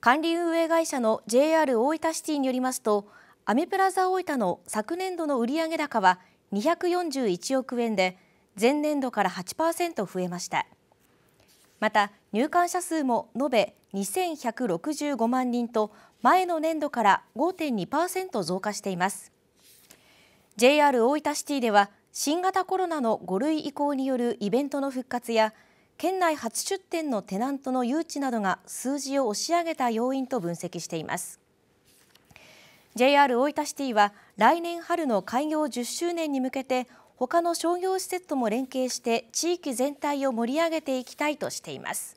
管理運営会社の JR 大分シティによりますとアメプラザ大分の昨年度の売上高は241億円で前年度から8%増えましたまた入館者数も延べ2165万人と前の年度から5.2%増加しています JR 大分シティでは新型コロナの5類移行によるイベントの復活や県内初出店のテナントの誘致などが数字を押し上げた要因と分析しています JR 大分シティは来年春の開業10周年に向けて他の商業施設とも連携して地域全体を盛り上げていきたいとしています